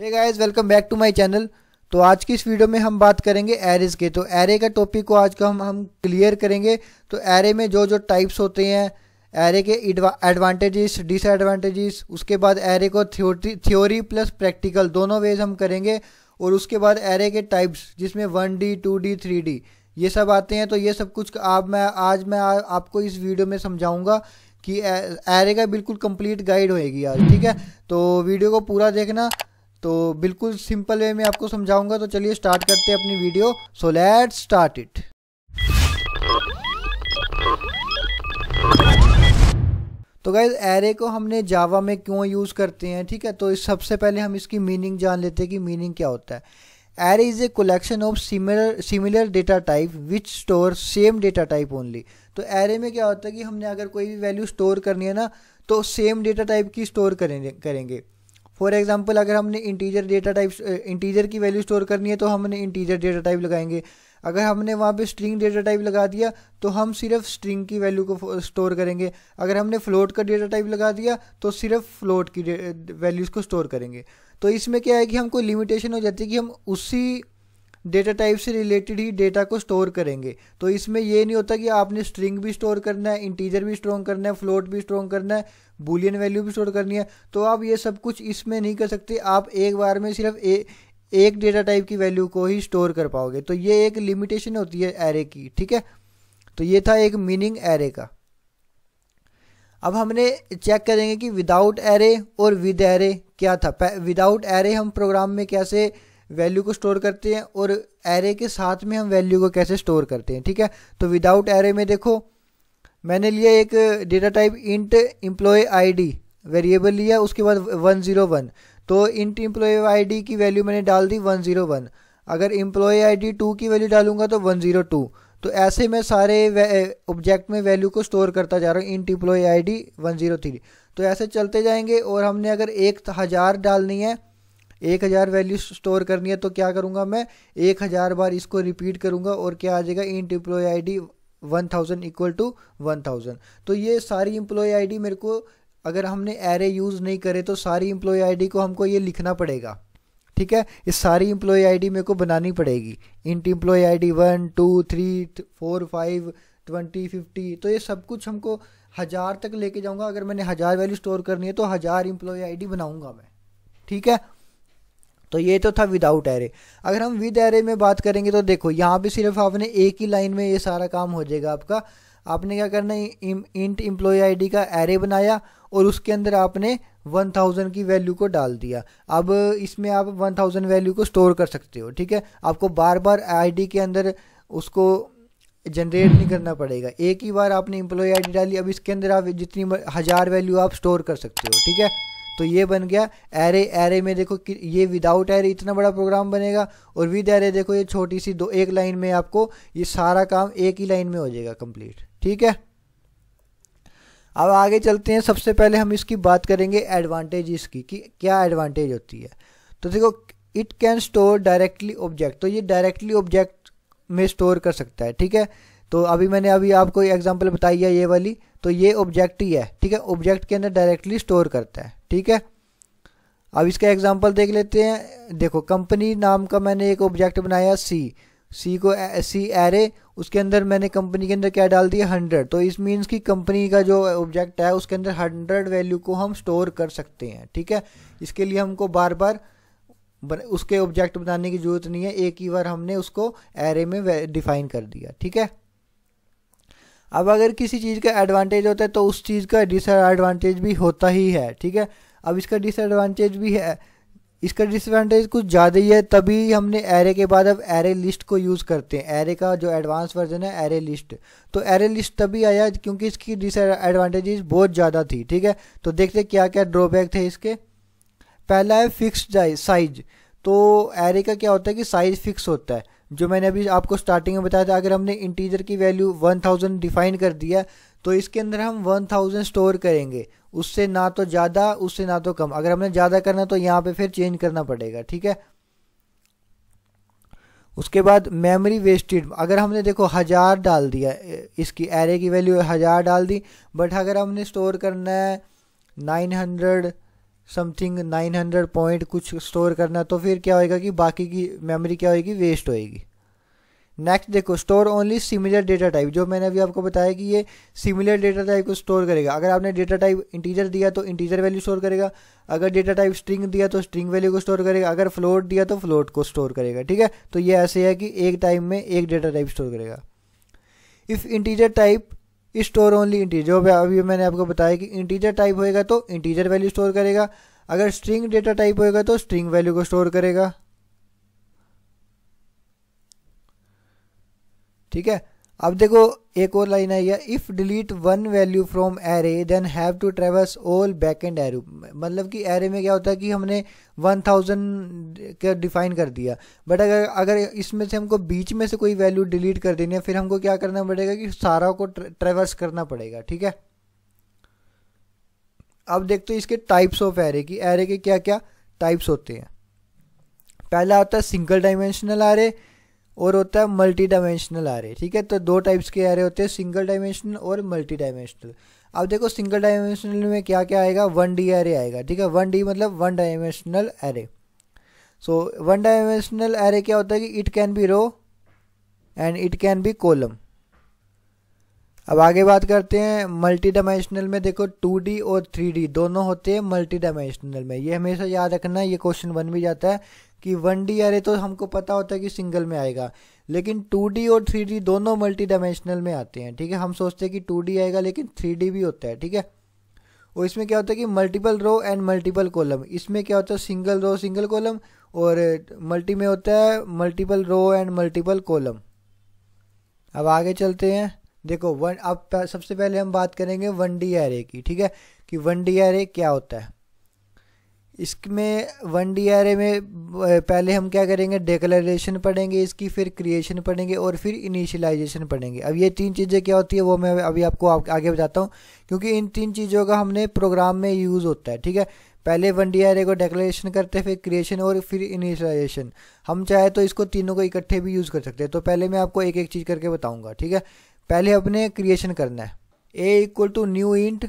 hey guys welcome back to my channel तो आज की इस वीडियो में हम बात करेंगे एरेज के तो एरे का टॉपिक को आज का हम हम क्लियर करेंगे तो एरे में जो जो टाइप्स होते हैं एरे के एडवांटेजेस डिसएडवांटेजेस उसके बाद एरे को थ्योरी थ्योरी प्लस प्रैक्टिकल दोनों वेज हम करेंगे और उसके बाद एरे के टाइप्स जिसमें one D two D three D ये सब आते हैं तो ये सब कुछ आप मैं आज मैं आ, आपको इस वीडियो में समझाऊँगा कि एरे का बिल्कुल कंप्लीट गाइड होएगी आज ठीक है तो वीडियो को पूरा देखना तो बिल्कुल सिंपल वे में आपको समझाऊंगा तो चलिए स्टार्ट करते हैं अपनी video so let start it तो गाइज एरे को हमने जावा में क्यों यूज़ करते हैं ठीक है तो इस सबसे पहले हम इसकी मीनिंग जान लेते हैं कि मीनिंग क्या होता है array is a collection of similar similar data type which store same data type only तो एरे में क्या होता है कि हमने अगर कोई भी वैल्यू स्टोर करनी है ना तो सेम डेटा टाइप की स्टोर करेंगे करेंगे फॉर एग्जाम्पल अगर हमने इंटीजर डेटा टाइप इंटीजर की वैल्यू स्टोर करनी है तो हमने इंटीजर डेटा टाइप लगाएंगे अगर हमने वहाँ पे स्ट्रिंग डेटा टाइप लगा दिया तो हम सिर्फ स्ट्रिंग की वैल्यू को स्टोर करेंगे अगर हमने फ्लोट का डेटा टाइप लगा दिया तो सिर्फ फ्लोट की वैल्यूज़ को स्टोर करेंगे तो इसमें क्या है कि हमको लिमिटेशन हो जाती है कि हम उसी डेटा टाइप से रिलेटेड ही डेटा को स्टोर करेंगे तो इसमें ये नहीं होता कि आपने स्ट्रिंग भी स्टोर करना है इंटीजर भी स्ट्रॉन्ग करना है फ्लोट भी स्ट्रॉन्ग करना है बुलियन वैल्यू भी स्टोर करनी है तो आप ये सब कुछ इसमें नहीं कर सकते आप एक बार में सिर्फ ए, एक डेटा टाइप की वैल्यू को ही स्टोर कर पाओगे तो ये एक लिमिटेशन होती है एरे की ठीक है तो ये था एक मीनिंग एरे का अब हमने चेक करेंगे कि विदाउट एरे और विद एरे क्या था विदाउट एरे हम प्रोग्राम में कैसे वैल्यू को स्टोर करते हैं और एरे के साथ में हम वैल्यू को कैसे स्टोर करते हैं ठीक है तो विदाउट एरे में देखो मैंने लिया एक data type int employ ID variable लिया उसके बाद वन ज़ीरो वन तो इंट एम्प्लॉय आईडी की वैल्यू मैंने डाल दी वन ज़ीरो वन अगर एम्प्लॉय आईडी टू की वैल्यू डालूंगा तो वन ज़ीरो टू तो ऐसे मैं सारे ऑब्जेक्ट में वैल्यू को स्टोर करता जा रहा हूँ int employ I D one zero three तो ऐसे चलते जाएंगे और हमने अगर एक हज़ार डालनी है एक हज़ार वैल्यू स्टोर करनी है तो क्या करूँगा मैं एक हज़ार बार इसको रिपीट करूँगा और क्या आ जाएगा int employ I D one thousand equal to one thousand तो ये सारी एम्प्लॉय आई डी मेरे को अगर हमने एरे यूज़ नहीं करे तो सारी एम्प्लॉय आई डी को हमको ये लिखना पड़ेगा ठीक है इस सारी एम्प्लॉय आई डी मेरे को बनानी पड़ेगी int employ I D one two three four five twenty fifty तो ये सब कुछ हमको हज़ार तक लेके जाऊंगा अगर मैंने हज़ार वैल्यू स्टोर करनी है तो हज़ार एम्प्लॉय डी बनाऊँगा मैं ठीक है तो ये तो था विदाउट एरे अगर हम विद एरे में बात करेंगे तो देखो यहाँ पे सिर्फ आपने एक ही लाइन में ये सारा काम हो जाएगा आपका आपने क्या करना है इंट एम्प्लॉय आईडी का एरे बनाया और उसके अंदर आपने 1000 की वैल्यू को डाल दिया अब इसमें आप 1000 वैल्यू को स्टोर कर सकते हो ठीक है आपको बार बार आईडी के अंदर उसको जनरेट नहीं करना पड़ेगा एक ही बार आपने एम्प्लॉय आईडी डाली अब इसके अंदर आप जितनी हज़ार वैल्यू आप स्टोर कर सकते हो ठीक है तो ये बन गया एरे एरे में देखो कि ये विदाउट एरे इतना बड़ा प्रोग्राम बनेगा और विद एरे देखो ये छोटी सी दो एक लाइन में आपको ये सारा काम एक ही लाइन में हो जाएगा कंप्लीट ठीक है अब आगे चलते हैं सबसे पहले हम इसकी बात करेंगे एडवांटेज इसकी कि क्या एडवांटेज होती है तो देखो it can store directly object तो ये डायरेक्टली ऑब्जेक्ट में स्टोर कर सकता है ठीक है तो अभी मैंने अभी आपको एग्जाम्पल बताई है ये वाली तो ये ऑब्जेक्ट ही है ठीक है ऑब्जेक्ट के अंदर डायरेक्टली स्टोर करता है ठीक है अब इसका एग्जांपल देख लेते हैं देखो कंपनी नाम का मैंने एक ऑब्जेक्ट बनाया सी सी को सी एरे उसके अंदर मैंने कंपनी के अंदर क्या डाल दिया हंड्रेड तो इस मीन्स कि कंपनी का जो ऑब्जेक्ट है उसके अंदर हंड्रेड वैल्यू को हम स्टोर कर सकते हैं ठीक है इसके लिए हमको बार बार उसके ऑब्जेक्ट बनाने की जरूरत नहीं है एक ही बार हमने उसको एरे में डिफाइन कर दिया ठीक है अब अगर किसी चीज़ का एडवांटेज होता है तो उस चीज़ का डिसएडवांटेज भी होता ही है ठीक है अब इसका डिसएडवांटेज भी है इसका डिसएडवांटेज कुछ ज़्यादा ही है तभी हमने एरे के बाद अब एरे लिस्ट को यूज़ करते हैं एरे का जो एडवांस वर्जन है एरे लिस्ट तो एरे लिस्ट तभी आया क्योंकि इसकी डिसएडवांटेजेस बहुत ज़्यादा थी ठीक है तो देखते क्या क्या ड्रॉबैक थे इसके पहला है फिक्स साइज तो एरे का क्या होता है कि साइज़ फिक्स होता है जो मैंने अभी आपको स्टार्टिंग में बताया था अगर हमने इंटीजर की वैल्यू 1000 डिफाइन कर दिया तो इसके अंदर हम 1000 स्टोर करेंगे उससे ना तो ज़्यादा उससे ना तो कम अगर हमने ज़्यादा करना तो यहाँ पे फिर चेंज करना पड़ेगा ठीक है उसके बाद मेमोरी वेस्टेड अगर हमने देखो हज़ार डाल दिया इसकी एरे की वैल्यू हज़ार डाल दी बट अगर हमने स्टोर करना है नाइन हंड्रेड समथिंग 900 पॉइंट कुछ स्टोर करना तो फिर क्या होएगा कि बाकी की मेमोरी क्या होएगी वेस्ट होएगी नेक्स्ट देखो store only similar data type जो मैंने अभी आपको बताया कि ये सिमिलर डेटा टाइप को स्टोर करेगा अगर आपने डेटा टाइप इंटीजर दिया तो इंटीजर वैल्यू स्टोर करेगा अगर डेटा टाइप स्ट्रिंग दिया तो स्ट्रिंग वैल्यू को स्टोर करेगा अगर फ्लोट दिया तो फ्लोट को स्टोर करेगा ठीक है तो ये ऐसे है कि एक टाइम में एक डेटा टाइप स्टोर करेगा if integer type store only integer अब अभी मैंने आपको बताया कि इंटीजर टाइप होएगा तो इंटीजर वैल्यू स्टोर करेगा अगर स्ट्रिंग डेटा टाइप होएगा तो स्ट्रिंग वैल्यू को स्टोर करेगा ठीक है अब देखो एक और लाइन आई है if delete one value from array then have to travels all back and arrow मतलब कि एरे में क्या होता है कि हमने वन थाउजेंड का डिफाइन कर दिया बट अगर अगर इसमें से हमको बीच में से कोई वैल्यू डिलीट कर देनी है फिर हमको क्या करना पड़ेगा कि सारा को ट्रेवर्स करना पड़ेगा ठीक है अब देखते हैं इसके टाइप्स ऑफ एरे की एरे के क्या क्या टाइप्स होते हैं पहला आता है सिंगल डायमेंशनल एरे और होता है मल्टी डायमेंशनल आर ठीक है तो दो टाइप्स के आर होते हैं सिंगल डायमेंशनल और मल्टी डायमेंशनल अब देखो सिंगल डायमेंशनल में क्या क्या आएगा वन डी एरे आएगा ठीक है वन डी मतलब one dimensional array so one dimensional array क्या होता है कि it can be row and it can be column अब आगे बात करते हैं मल्टी डायमेंशनल में देखो टू डी और थ्री डी दोनों होते हैं मल्टी डायमेंशनल में ये हमेशा याद रखना ये क्वेश्चन बन भी जाता है कि वन डी अरे तो हमको पता होता है कि सिंगल में आएगा लेकिन टू डी और थ्री डी दोनों मल्टी डायमेंशनल में आते हैं ठीक है हम सोचते हैं कि टू डी आएगा लेकिन थ्री डी भी होता है ठीक है और इसमें क्या होता है कि multiple row and multiple column इसमें क्या होता है सिंगल रो सिंगल कॉलम और मल्टी में होता है multiple row and multiple column अब आगे चलते हैं देखो वन अब सबसे पहले हम बात करेंगे वन डी एरे की ठीक है कि वन डी एरे क्या होता है इसमें वन डी आर ए में पहले हम क्या करेंगे डिक्लेरेशन पढ़ेंगे इसकी फिर क्रिएशन पढ़ेंगे और फिर इनिशियलाइजेशन पढ़ेंगे अब ये तीन चीज़ें क्या होती है वो मैं अभी आपको आगे बताता हूँ क्योंकि इन तीन चीज़ों का हमने प्रोग्राम में यूज़ होता है ठीक है पहले वन डी आर ए को डेक्लेरेशन करते फिर क्रिएशन और फिर इनिशियलाइजेशन हम चाहे तो इसको तीनों को इकट्ठे भी यूज़ कर सकते हैं तो पहले मैं आपको एक एक चीज़ करके बताऊँगा ठीक है पहले अपने क्रिएशन करना है a equal to new int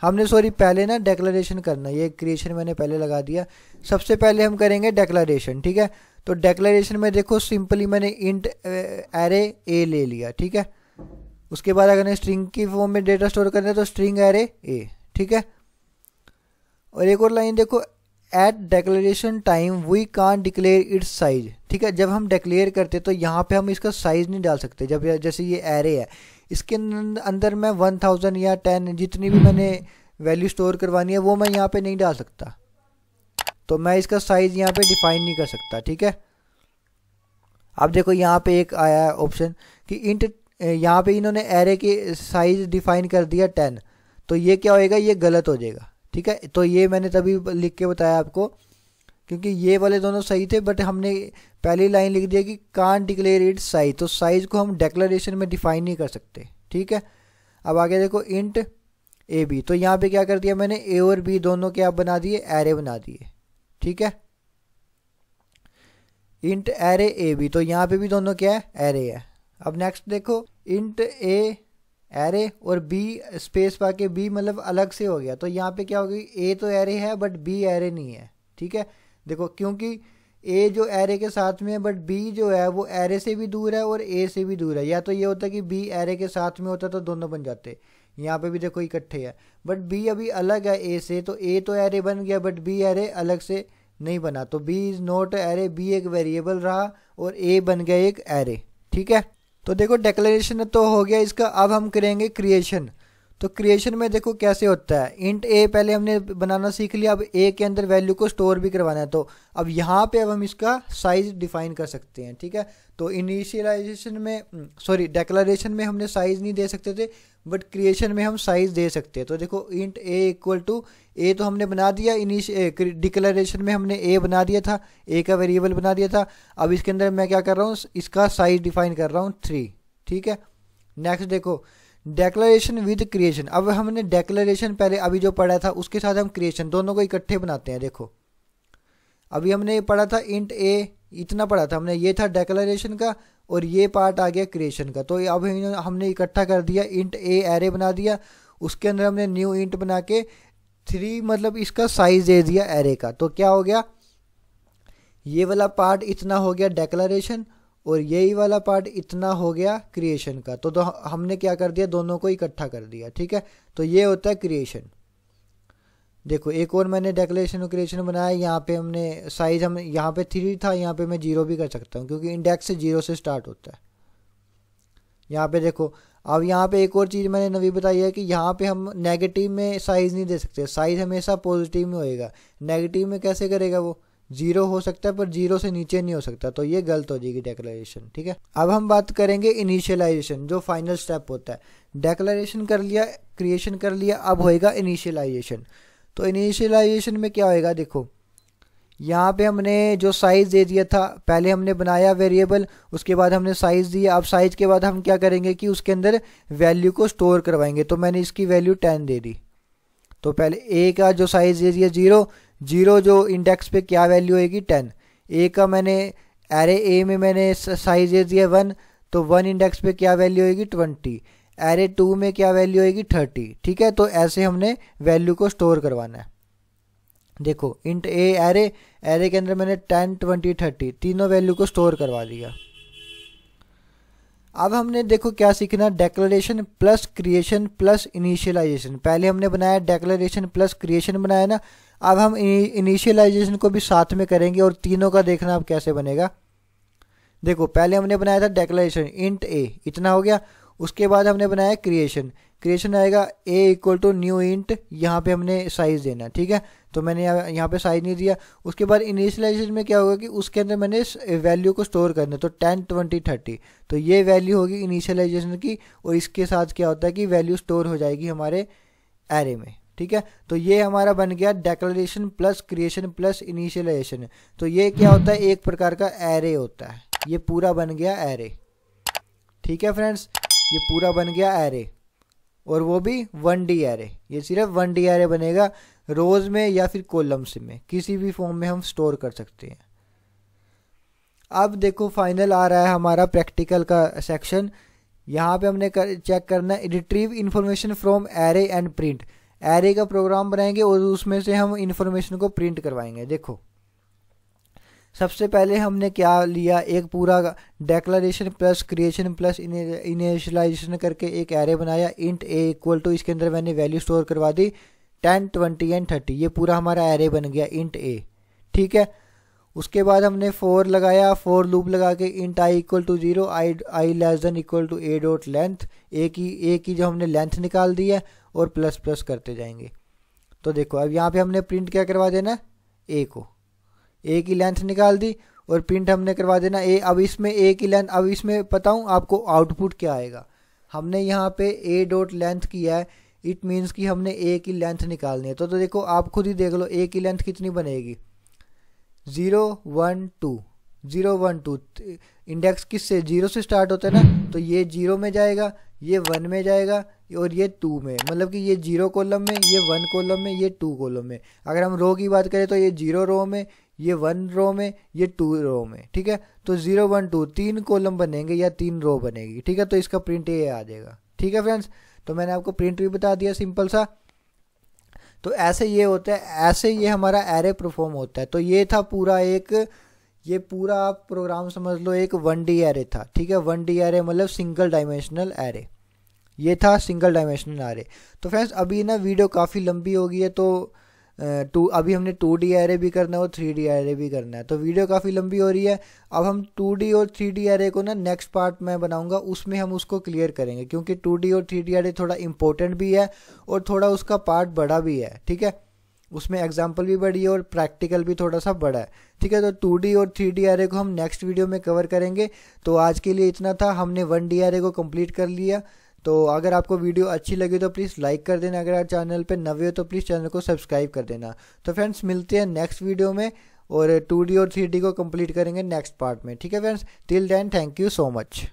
हमने सॉरी पहले ना डेक्लरेशन करना ये क्रिएशन मैंने पहले लगा दिया सबसे पहले हम करेंगे डेक्लरेशन ठीक है तो डेक्लरेशन में देखो सिंपली मैंने इंट एरे ए ले लिया ठीक है उसके बाद अगर स्ट्रिंग की फॉर्म में डेटा स्टोर करना है तो स्ट्रिंग एरे ए ठीक है और एक और लाइन देखो at declaration time we can declare its size ठीक है जब हम डिक्लेयर करते तो यहाँ पे हम इसका साइज़ नहीं डाल सकते जब जैसे ये एरे है इसके अं- अंदर मैं वन थाउजेंड या टेन जितनी भी मैंने वैल्यू स्टोर करवानी है वो मैं यहाँ पे नहीं डाल सकता तो मैं इसका साइज़ यहाँ पे डिफाइन नहीं कर सकता ठीक है अब देखो यहाँ पे एक आया है ऑप्शन कि इंट यहाँ पे इन्होंने एरे के साइज़ डिफाइन कर दिया टेन तो ये क्या होएगा ये गलत हो जाएगा ठीक है तो ये मैंने तभी लिख के बताया आपको क्योंकि ये वाले दोनों सही थे बट हमने पहली लाइन लिख दिया कि कान डिक्लेयर इट साइज तो साइज को हम डेक्लेशन में डिफाइन नहीं कर सकते ठीक है अब आगे देखो इंट ए बी तो यहाँ पे क्या कर दिया मैंने ए और बी दोनों के आप बना दिए एरे बना दिए ठीक है इंट एरे ए बी तो यहाँ पे भी दोनों क्या है एरे है अब नेक्स्ट देखो इंट ए एरे और बी स्पेस पा के बी मतलब अलग से हो गया तो यहाँ पे क्या होगी ए तो एरे है बट बी एरे नहीं है ठीक है देखो क्योंकि ए जो एरे के साथ में है बट बी जो है वो एरे से भी दूर है और ए से भी दूर है या तो ये होता कि बी एरे के साथ में होता तो दोनों बन जाते यहाँ पे भी देखो इकट्ठे है बट बी अभी अलग है ए से तो ए तो एरे बन गया बट बी एरे अलग से नहीं बना तो b is not array b एक वेरिएबल रहा और ए बन गया एक एरे ठीक है तो देखो डेक्लेशन तो हो गया इसका अब हम करेंगे क्रिएशन तो क्रिएशन में देखो कैसे होता है इंट ए पहले हमने बनाना सीख लिया अब ए के अंदर वैल्यू को स्टोर भी करवाना है तो अब यहाँ पे अब हम इसका साइज डिफाइन कर सकते हैं ठीक है तो इनिशियलाइजेशन में सॉरी हम्म, डेक्लरेशन में हमने साइज नहीं दे सकते थे बट क्रिएशन में हम साइज दे सकते हैं तो देखो int a equal to a तो हमने बना दिया इनिश डिक्लेरेशन में हमने ए बना दिया था ए का वेरिएबल बना दिया था अब इसके अंदर मैं क्या कर रहा हूँ इसका साइज डिफाइन कर रहा हूँ थ्री ठीक है नेक्स्ट देखो डेक्लरेशन विद क्रिएशन अब हमने डेक्लरेशन पहले अभी जो पढ़ा था उसके साथ हम क्रिएशन दोनों को इकट्ठे बनाते हैं देखो अभी हमने ये पढ़ा था इंट ए इतना पढ़ा था हमने ये था डेक्लरेशन का और ये पार्ट आ गया क्रिएशन का तो अब हमने इकट्ठा कर दिया इंट ए एरे बना दिया उसके अंदर हमने न्यू इंट बना के थ्री मतलब इसका साइज दे दिया एरे का तो क्या हो गया ये वाला पार्ट इतना हो गया डेक्लरेशन और यही वाला पार्ट इतना हो गया क्रिएशन का तो, तो हमने क्या कर दिया दोनों को इकट्ठा कर दिया ठीक है तो ये होता है क्रिएशन देखो एक और मैंने डेकोरेशन और क्रिएशन बनाया यहाँ पे हमने साइज हम यहाँ पे थ्री था यहाँ पे मैं जीरो भी कर सकता हूँ क्योंकि इंडेक्स जीरो से स्टार्ट होता है यहाँ पे देखो अब यहाँ पे एक और चीज़ मैंने नवी बताई है कि यहाँ पे हम नेगेटिव में साइज़ नहीं दे सकते साइज़ हमेशा पॉजिटिव में होएगा नेगेटिव में कैसे करेगा वो जीरो हो सकता है पर जीरो से नीचे नहीं हो सकता तो ये गलत हो जाएगी डेक्लेशन ठीक है अब हम बात करेंगे इनिशियलाइजेशन जो फाइनल स्टेप होता है डेक्लेशन कर लिया क्रिएशन कर लिया अब होएगा इनिशियलाइजेशन तो इनिशियलाइजेशन में क्या होएगा देखो यहाँ पे हमने जो साइज़ दे दिया था पहले हमने बनाया वेरिएबल उसके बाद हमने साइज़ दिया अब साइज़ के बाद हम क्या करेंगे कि उसके अंदर वैल्यू को स्टोर करवाएंगे तो मैंने इसकी वैल्यू टेन दे दी तो पहले ए का जो साइज़ दे दिया जीरो जीरो जो इंडेक्स पे क्या वैल्यू होगी टेन ए का मैंने एरे ए में मैंने साइज दे दिया वन तो वन इंडेक्स पे क्या वैल्यू होगी ट्वेंटी एरे टू में क्या वैल्यू होगी थर्टी ठीक है तो ऐसे हमने वैल्यू को स्टोर करवाना है देखो इंट ए एरे एरे के अंदर मैंने टेन ट्वेंटी थर्टी तीनों वैल्यू को स्टोर करवा दिया अब हमने देखो क्या सीखना declaration plus creation plus initialization पहले हमने बनाया डेक्लरेशन प्लस क्रिएशन बनाया ना अब हम इनिशियलाइजेशन को भी साथ में करेंगे और तीनों का देखना अब कैसे बनेगा देखो पहले हमने बनाया था डेक्लरेशन इंट ए इतना हो गया उसके बाद हमने बनाया क्रिएशन क्रिएशन आएगा a equal to new int यहाँ पे हमने साइज़ देना है ठीक है तो मैंने यहाँ पे साइज नहीं दिया उसके बाद इनिशियलाइजेशन में क्या होगा कि उसके अंदर मैंने इस वैल्यू को स्टोर करना है तो टेन ट्वेंटी थर्टी तो ये वैल्यू होगी इनिशियलाइजेशन की और इसके साथ क्या होता है कि वैल्यू स्टोर हो जाएगी हमारे एरे में ठीक है तो ये हमारा बन गया declaration plus creation plus initialization तो ये क्या होता है एक प्रकार का एरे होता है ये पूरा बन गया एरे ठीक है फ्रेंड्स ये पूरा बन गया एरे और वो भी वन डी आर ए ये सिर्फ वन डी आर ए बनेगा रोज में या फिर कॉलम्स में किसी भी फॉर्म में हम स्टोर कर सकते हैं अब देखो फाइनल आ रहा है हमारा प्रैक्टिकल का सेक्शन यहाँ पे हमने कर, चेक करना retrieve information from array and print array का प्रोग्राम बनाएंगे और उसमें से हम इन्फॉर्मेशन को प्रिंट करवाएंगे देखो सबसे पहले हमने क्या लिया एक पूरा declaration plus creation plus initialization करके एक एरे बनाया इंट ए इक्वल टू इसके अंदर मैंने वैल्यू स्टोर करवा दी टेन ट्वेंटी एंड थर्टी ये पूरा हमारा एरे बन गया इंट ए ठीक है उसके बाद हमने फोर लगाया फोर लूप लगा के int i equal to zero i i less than equal to a dot length a की ए की जो हमने लेंथ निकाल दी है और प्लस प्लस करते जाएंगे तो देखो अब यहाँ पे हमने प्रिंट क्या करवा देना ए को ए की लेंथ निकाल दी और प्रिंट हमने करवा देना ए अब इसमें ए की लेंथ अब इसमें बताऊँ आपको आउटपुट क्या आएगा हमने यहाँ पे ए डॉट लेंथ किया है इट मीन्स कि हमने ए की लेंथ निकालनी है तो, तो देखो आप खुद ही देख लो ए की लेंथ कितनी बनेगी zero one two zero one two index किस से ज़ीरो से स्टार्ट होता है ना तो ये जीरो में जाएगा ये वन में जाएगा और ये टू में मतलब कि ये जीरो कॉलम में ये वन कॉलम में ये टू कॉलम में अगर हम रो की बात करें तो ये जीरो रो में ये वन रो में ये टू रो में ठीक है तो जीरो वन टू तीन कॉलम बनेंगे या तीन रो बनेगी ठीक है तो इसका प्रिंट ये आ जाएगा ठीक है फ्रेंड्स तो मैंने आपको प्रिंट भी बता दिया सिंपल सा तो ऐसे ये होता है ऐसे ये हमारा एरे परफॉर्म होता है तो ये था पूरा एक ये पूरा आप प्रोग्राम समझ लो एक वन डी एरे था ठीक है वन डी एरे मतलब सिंगल डायमेंशनल एरे ये था सिंगल डायमेंशनल एरे तो फ्रेंड्स अभी ना वीडियो काफ़ी लंबी होगी है तो टू अभी हमने टू डी एरे भी करना है और थ्री डी एरे भी करना है तो वीडियो काफ़ी लंबी हो रही है अब हम टू डी और थ्री डी एरे को ना नेक्स्ट पार्ट में बनाऊंगा उसमें हम उसको क्लियर करेंगे क्योंकि टू डी और थ्री डी एरे थोड़ा इंपॉर्टेंट भी है और थोड़ा उसका पार्ट बड़ा भी है ठीक है उसमें एग्जाम्पल भी बड़ी है और प्रैक्टिकल भी थोड़ा सा बड़ा है ठीक है तो टू डी और थ्री डी को हम नेक्स्ट वीडियो में कवर करेंगे तो आज के लिए इतना था हमने वन डी को कम्प्लीट कर लिया तो अगर आपको वीडियो अच्छी लगी तो प्लीज़ लाइक कर देना अगर आप चैनल पर नवे हो तो प्लीज़ चैनल को सब्सक्राइब कर देना तो फ्रेंड्स मिलते हैं नेक्स्ट वीडियो में और टू और थ्री को कंप्लीट करेंगे नेक्स्ट पार्ट में ठीक है friends till then thank you so much